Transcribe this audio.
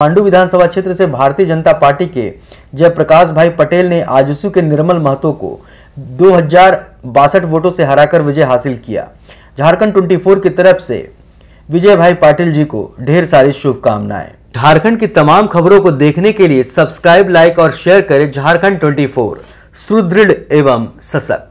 पांडु विधानसभा क्षेत्र से भारतीय जनता पार्टी के जयप्रकाश भाई पटेल ने आजसू के निर्मल महतो को दो वोटों से हराकर विजय हासिल किया झारखंड 24 की तरफ से विजय भाई पाटिल जी को ढेर सारी शुभकामनाएं झारखंड की तमाम खबरों को देखने के लिए सब्सक्राइब लाइक और शेयर करें झारखंड 24 सुदृढ़ एवं सशक्त